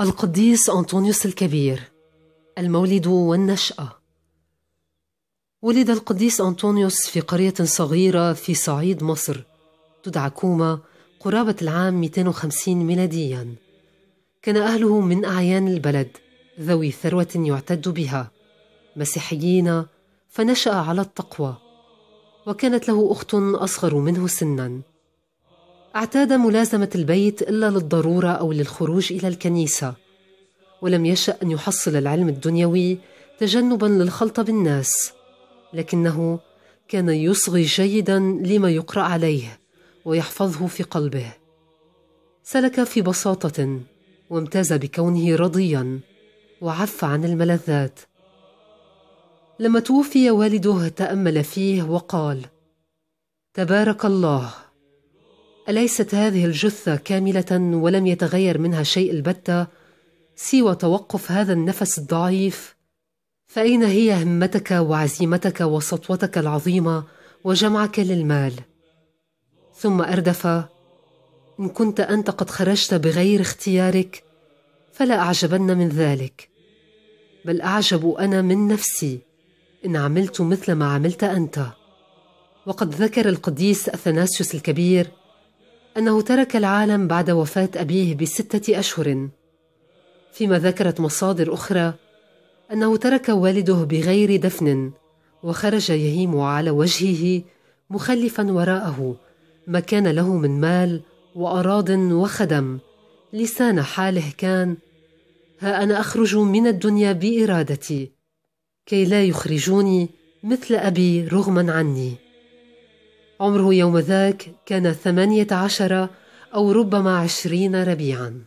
القديس أنطونيوس الكبير المولد والنشأة ولد القديس أنطونيوس في قرية صغيرة في صعيد مصر تدعى كوما قرابة العام 250 ميلاديا كان أهله من أعيان البلد ذوي ثروة يعتد بها مسيحيين فنشأ على التقوى وكانت له أخت أصغر منه سنا اعتاد ملازمة البيت إلا للضرورة أو للخروج إلى الكنيسة ولم يشأ أن يحصل العلم الدنيوي تجنبا للخلطة بالناس لكنه كان يصغي جيدا لما يقرأ عليه ويحفظه في قلبه سلك في بساطة وامتاز بكونه رضيا وعف عن الملذات لما توفي والده تأمل فيه وقال تبارك الله أليست هذه الجثة كاملة ولم يتغير منها شيء البتة سوى توقف هذا النفس الضعيف؟ فأين هي همتك وعزيمتك وسطوتك العظيمة وجمعك للمال؟ ثم أردف: إن كنت أنت قد خرجت بغير اختيارك فلا أعجبن من ذلك، بل أعجب أنا من نفسي إن عملت مثل ما عملت أنت. وقد ذكر القديس أثناسيوس الكبير أنه ترك العالم بعد وفاة أبيه بستة أشهر فيما ذكرت مصادر أخرى أنه ترك والده بغير دفن وخرج يهيم على وجهه مخلفا وراءه ما كان له من مال وأراض وخدم لسان حاله كان ها أنا أخرج من الدنيا بإرادتي كي لا يخرجوني مثل أبي رغما عني عمره يوم ذاك كان ثمانية عشر أو ربما عشرين ربيعاً